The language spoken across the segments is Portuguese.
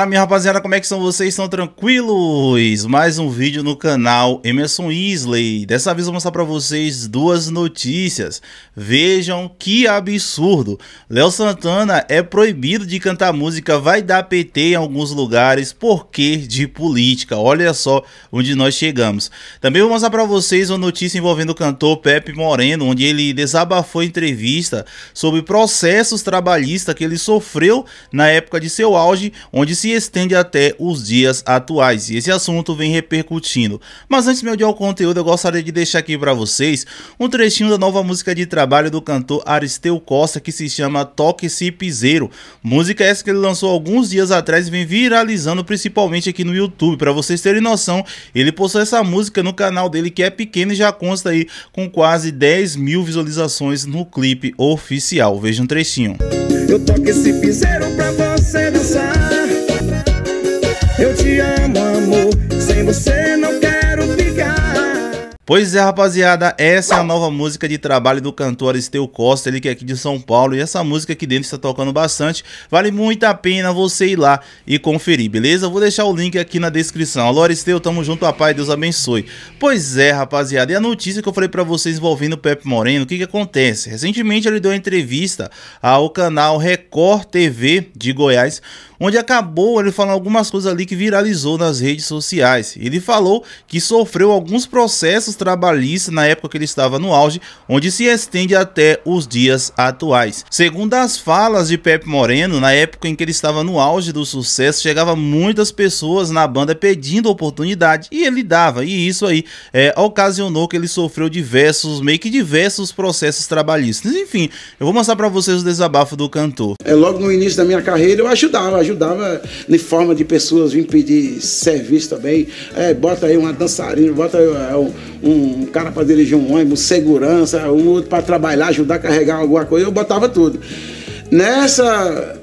Fala minha rapaziada, como é que são vocês? Estão tranquilos? Mais um vídeo no canal Emerson Isley. Dessa vez eu vou mostrar pra vocês duas notícias. Vejam que absurdo. Léo Santana é proibido de cantar música Vai Dar PT em alguns lugares porque de política. Olha só onde nós chegamos. Também vou mostrar pra vocês uma notícia envolvendo o cantor Pepe Moreno, onde ele desabafou em entrevista sobre processos trabalhistas que ele sofreu na época de seu auge, onde se estende até os dias atuais e esse assunto vem repercutindo. Mas antes meu de ao conteúdo, eu gostaria de deixar aqui para vocês um trechinho da nova música de trabalho do cantor Aristeu Costa que se chama Toque Cipizeiro. Música essa que ele lançou alguns dias atrás e vem viralizando principalmente aqui no YouTube. Para vocês terem noção, ele postou essa música no canal dele que é pequeno e já consta aí com quase 10 mil visualizações no clipe oficial. Veja um trechinho. Eu toque esse piseiro pra eu te amo, amor. Sem você Pois é, rapaziada, essa é a nova música de trabalho do cantor Esteu Costa, ele que é aqui de São Paulo, e essa música aqui dentro está tocando bastante, vale muito a pena você ir lá e conferir, beleza? vou deixar o link aqui na descrição. Alô, Esteu, tamo junto, a paz, Deus abençoe. Pois é, rapaziada, e a notícia que eu falei para vocês envolvendo o Pepe Moreno, o que que acontece? Recentemente ele deu uma entrevista ao canal Record TV de Goiás, onde acabou ele falando algumas coisas ali que viralizou nas redes sociais. Ele falou que sofreu alguns processos trabalhista na época que ele estava no auge, onde se estende até os dias atuais. Segundo as falas de Pepe Moreno, na época em que ele estava no auge do sucesso, chegava muitas pessoas na banda pedindo oportunidade e ele dava, e isso aí é, ocasionou que ele sofreu diversos, meio que diversos processos trabalhistas. Enfim, eu vou mostrar para vocês o desabafo do cantor. É, logo no início da minha carreira eu ajudava, ajudava de forma de pessoas vir pedir serviço também, é, bota aí uma dançarina, bota aí é, um um cara para dirigir um ônibus, segurança, um outro para trabalhar, ajudar a carregar alguma coisa, eu botava tudo. Nessa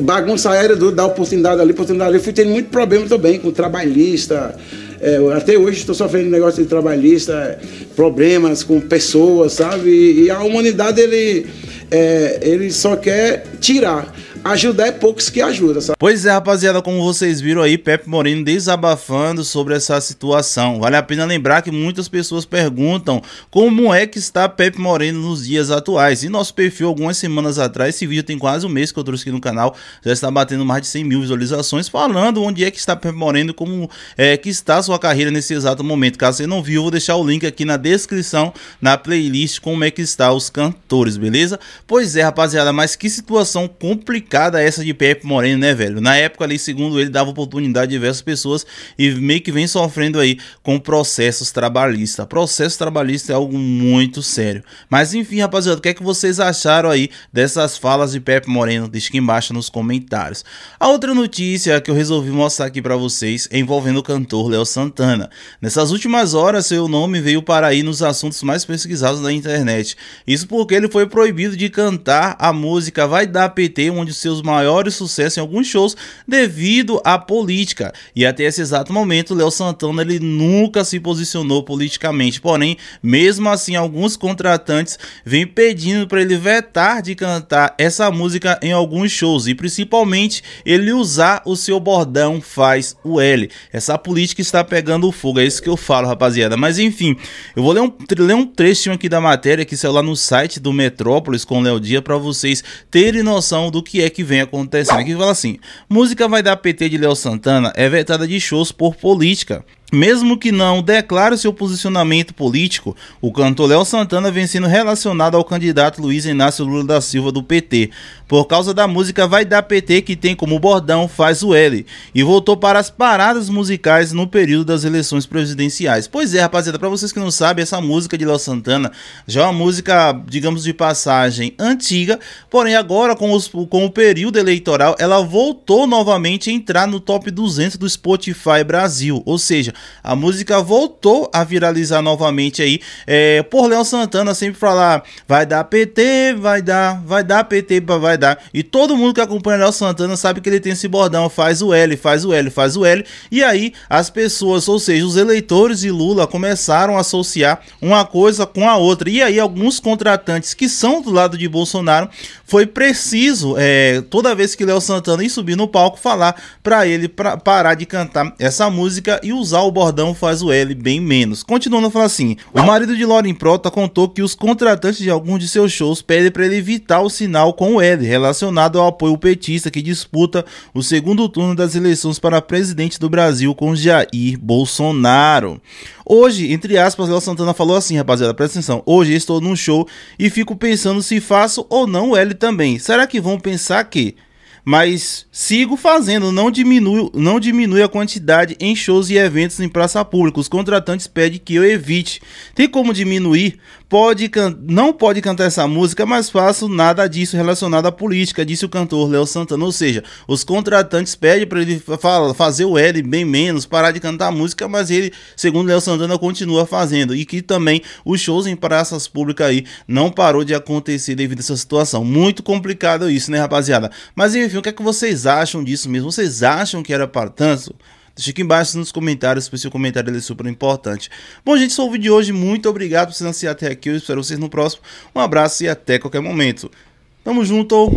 bagunça aérea do, da oportunidade ali, oportunidade ali, eu fui tendo muito problema também com trabalhista. É, até hoje estou sofrendo negócio de trabalhista, problemas com pessoas, sabe? E, e a humanidade, ele, é, ele só quer tirar. Ajudar é poucos que ajudam, sabe? Pois é, rapaziada, como vocês viram aí, Pepe Moreno desabafando sobre essa situação. Vale a pena lembrar que muitas pessoas perguntam como é que está Pepe Moreno nos dias atuais. E nosso perfil, algumas semanas atrás, esse vídeo tem quase um mês que eu trouxe aqui no canal, já está batendo mais de 100 mil visualizações, falando onde é que está Pepe Moreno, como é que está sua carreira nesse exato momento. Caso você não viu, eu vou deixar o link aqui na descrição, na playlist, como é que está os cantores, beleza? Pois é, rapaziada, mas que situação complicada essa de Pepe Moreno, né, velho? Na época ali, segundo ele, dava oportunidade a diversas pessoas e meio que vem sofrendo aí com processos trabalhistas. Processo trabalhista é algo muito sério. Mas enfim, rapaziada, o que é que vocês acharam aí dessas falas de Pepe Moreno? Deixa aqui embaixo nos comentários. A outra notícia que eu resolvi mostrar aqui para vocês é envolvendo o cantor Léo Santana. Nessas últimas horas, seu nome veio para aí nos assuntos mais pesquisados da internet. Isso porque ele foi proibido de de cantar a música Vai Dar PT, um dos seus maiores sucessos em alguns shows, devido à política. E até esse exato momento, Léo Santana ele nunca se posicionou politicamente. Porém, mesmo assim, alguns contratantes vêm pedindo para ele vetar de cantar essa música em alguns shows e principalmente ele usar o seu bordão faz o L. Essa política está pegando fogo, é isso que eu falo, rapaziada. Mas enfim, eu vou ler um, ler um trechinho aqui da matéria que saiu lá no site do Metrópolis com Léo Dia para vocês terem noção do que é que vem acontecendo. Aqui fala assim: música vai dar PT de Léo Santana é vetada de shows por política. Mesmo que não declare seu posicionamento político, o cantor Léo Santana vem sendo relacionado ao candidato Luiz Inácio Lula da Silva do PT, por causa da música Vai Dar PT, que tem como bordão Faz o L, e voltou para as paradas musicais no período das eleições presidenciais. Pois é, rapaziada, para vocês que não sabem, essa música de Léo Santana já é uma música, digamos de passagem, antiga, porém agora com, os, com o período eleitoral, ela voltou novamente a entrar no top 200 do Spotify Brasil, ou seja, a música voltou a viralizar novamente aí. É, por Léo Santana sempre falar, vai dar PT, vai dar, vai dar PT, vai dar. E todo mundo que acompanha Léo Santana sabe que ele tem esse bordão, faz o L, faz o L, faz o L. E aí as pessoas, ou seja, os eleitores de Lula começaram a associar uma coisa com a outra. E aí alguns contratantes que são do lado de Bolsonaro, foi preciso, é, toda vez que Léo Santana ia subir no palco, falar para ele pra, parar de cantar essa música e usar o bordão faz o L bem menos. Continuando a falar assim, o marido de Lauren Prota contou que os contratantes de alguns de seus shows pedem para ele evitar o sinal com o L, relacionado ao apoio petista que disputa o segundo turno das eleições para presidente do Brasil com Jair Bolsonaro. Hoje, entre aspas, Léo Santana falou assim, rapaziada, presta atenção. Hoje estou num show e fico pensando se faço ou não o L também. Será que vão pensar que mas sigo fazendo, não diminui, não diminui a quantidade em shows e eventos em praça pública. Os contratantes pedem que eu evite. Tem como diminuir? pode não pode cantar essa música, mas faço nada disso relacionado à política, disse o cantor Léo Santana. Ou seja, os contratantes pedem para ele fala, fazer o L bem menos, parar de cantar a música, mas ele, segundo Léo Santana, continua fazendo. E que também os shows em praças públicas aí não parou de acontecer devido a essa situação. Muito complicado isso, né, rapaziada? Mas enfim, o que é que vocês acham disso mesmo? Vocês acham que era para tanto? Deixa aqui embaixo nos comentários, porque seu comentário ele é super importante. Bom, gente, sou o vídeo de hoje. Muito obrigado por vocês assistirem até aqui. Eu espero vocês no próximo. Um abraço e até qualquer momento. Tamo junto!